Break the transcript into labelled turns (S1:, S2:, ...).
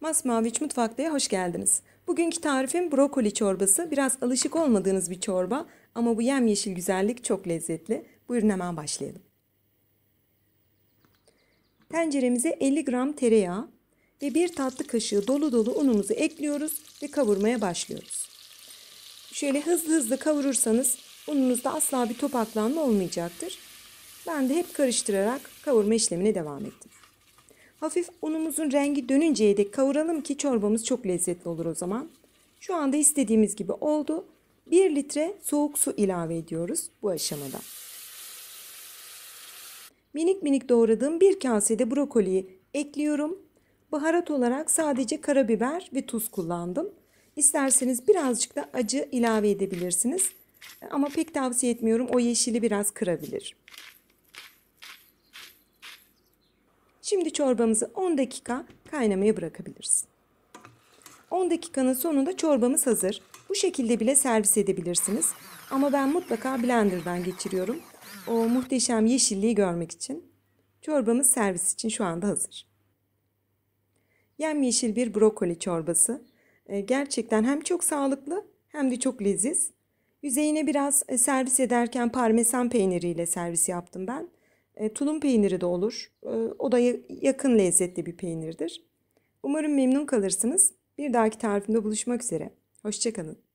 S1: Masmavi Üç Mutfak'ta'ya hoş geldiniz. Bugünkü tarifim brokoli çorbası. Biraz alışık olmadığınız bir çorba ama bu yemyeşil güzellik çok lezzetli. Buyurun hemen başlayalım. Tenceremize 50 gram tereyağı ve 1 tatlı kaşığı dolu dolu unumuzu ekliyoruz ve kavurmaya başlıyoruz. Şöyle hızlı hızlı kavurursanız ununuzda asla bir topaklanma olmayacaktır. Ben de hep karıştırarak kavurma işlemine devam ettim. Hafif unumuzun rengi dönünceye dek kavuralım ki çorbamız çok lezzetli olur o zaman. Şu anda istediğimiz gibi oldu. 1 litre soğuk su ilave ediyoruz bu aşamada. Minik minik doğradığım bir kasede brokoliyi ekliyorum. Baharat olarak sadece karabiber ve tuz kullandım. İsterseniz birazcık da acı ilave edebilirsiniz. Ama pek tavsiye etmiyorum. O yeşili biraz kırabilir. Şimdi çorbamızı 10 dakika kaynamaya bırakabiliriz. 10 dakikanın sonunda çorbamız hazır. Bu şekilde bile servis edebilirsiniz. Ama ben mutlaka blenderdan geçiriyorum. O muhteşem yeşilliği görmek için. Çorbamız servis için şu anda hazır. Yemyeşil bir brokoli çorbası. E, gerçekten hem çok sağlıklı hem de çok leziz. Yüzeyine biraz e, servis ederken parmesan peyniriyle servis yaptım ben. E, tulum peyniri de olur. E, o da yakın lezzetli bir peynirdir. Umarım memnun kalırsınız. Bir dahaki tarifimde buluşmak üzere. Hoşçakalın.